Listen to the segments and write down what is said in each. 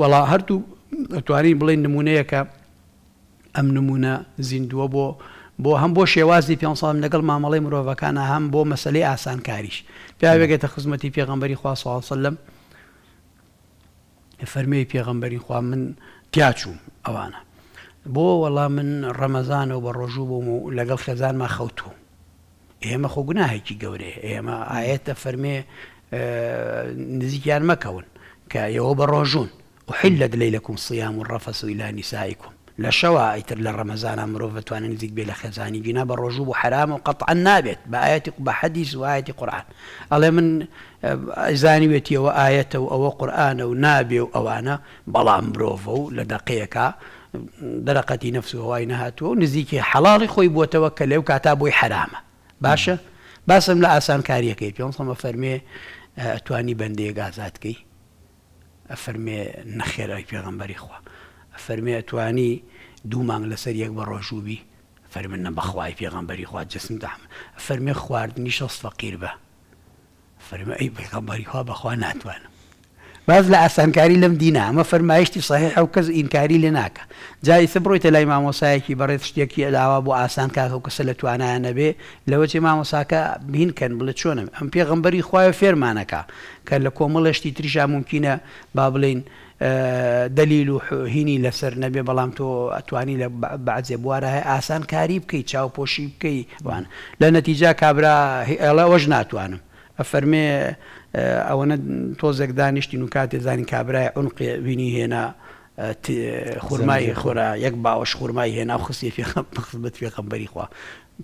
وەڵا هەردوو توانین بڵین نمونەیەکە ئەم نمونە زیندووە بۆ بۆ هەم بۆ شێوازی پێ ساڵم لەگەڵ مامەڵی مرۆڤەکانە هەم بۆ مەسلەی ئاسانکاریش پیاوێگەتە خزمەتی پێغمبەری خوا ساڵسلم فەرمی پێغمبەری خوا من پیاچوم ئەوانە بۆ وەڵا من ڕەمەزانەوە بە ڕۆژوو بووم و لەگەڵ خێزانمە خەوتوم ئێمە خۆ گوناهێکی گەورەیە ئێمە ئاەتە فەرمێ نزیکیان مەکەون کە یەوە بە ڕۆژون احلت ليلكم الصيام والرفس الى نسائكم لا شوائت ئیتر لە ڕەمەزانە مرۆڤ بتوانن بلا خزاني لە خێزانی حرام و قەتعا نابێت بحديث ئاەتی قرآن حەدیز من زاني ئاەتە و أو أو و نابێ و ئەوانە بەڵام مرۆڤە و لە دەقەیەکە دەرەقەتی نفسوهوای نەهاتووە و نزیکی حەڵی خۆی بووتەوە کە لەو باسم لا أسان كاريكي پێم سەمە فەرمێ آه، توانی بەندێک ئازادکەی ئەفەرمێ نەخێرای پێغمبەری خوا ئەفەرمێ توانی دوو مانگ لەسەر یەک بە ڕۆژوبی فەرمن نە بەخوای پێغمبەری خوا جسم دام فەرمێ خواردنی شەست فەقیر بە فەرمە ئەی پێغمبەری خوا بەخوا ناتوانم باز لە ئاسانکاری لەم دینا ئەمە فەرمایشتی ساحی ئەو کەس ئینکاری لێ ناکە جاییسە بڕۆیتە لای مامۆسایەکی بەڕێت شتێکی ئەلاوە بۆ ئاسان کاکە و کەسە لە توانایە نەبێ لەوە چێ مامۆساکە بینکەن بڵە چۆنم ئەم پێغمبەری خوایە فێرمانەکە کە لە کۆمەڵەشتی تریژا ممکنە با بڵین. دلیل و هینی لەسەر نەبێ بەڵام تۆ ئەتوانی لە بەعزێ بوارە هەیە ئاسان کاری بکەی چاوپۆشی بکەیوان لە نەتیجا کابرا ئەڵە وەژ ناتوانم ئەفەرمێ ئەوەنە تۆزێک دانیشتی و کاتێ زانی کابرای عونقی وینی هێنا خورمای خۆرا یەک باوەش خورمای هێنا خستی پێخەبت پێخەمبەری خوا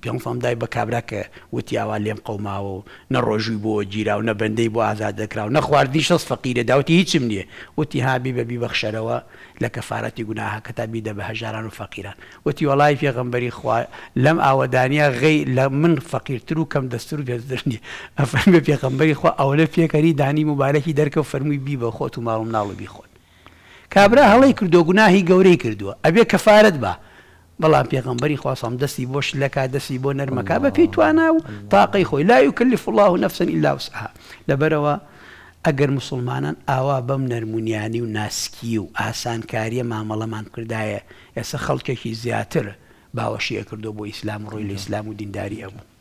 پێم دای بە کابرا کە وتیاوا لێم قەوماوە و نەڕۆژوی بۆ گیرا و نەبندەی بۆ ئازاد دەکرا و نەخواردی شەست فەقیرە داوتی هیچم نییە وتی هابی بەبی بەخشەرەوە لە کەفاەتی گوناها کە تا بیدە بە هەژاران و فەقیران وتی وڵای پێغمبەری خوا لەم ئاوەدانیا غی لە من فەقیرتر و کەم دەستور دەستنی ئەفەن بە پێغمبەری خوا ئەوە لە پێکەری دانی مبارەکی دەرکە و فەرمووی بی بە خۆت و ماڵم ناڵبی خۆت کابرا هەڵی کردو گوناهی گەورەی کردووە ئەبێ کەفاارت بە بەڵام پێغمبەری خواسم دەستی بۆ شلەکە دەستی بۆ نەرمەکە بە پێی توانە و تاقی خۆی لا وکلف الله و نفسن ئللا وسها لەبەرەوە ئەگەر مسلمانان ئاوا بەم نەرمونیانی و ناسکی و ئاسانکاریە مامەڵەمان کردایە ئێستا خەڵکێکی زیاتر باوەشیە کردو بۆ ئیسلام ڕووی لە ئیسلام و دینداری ئەبوو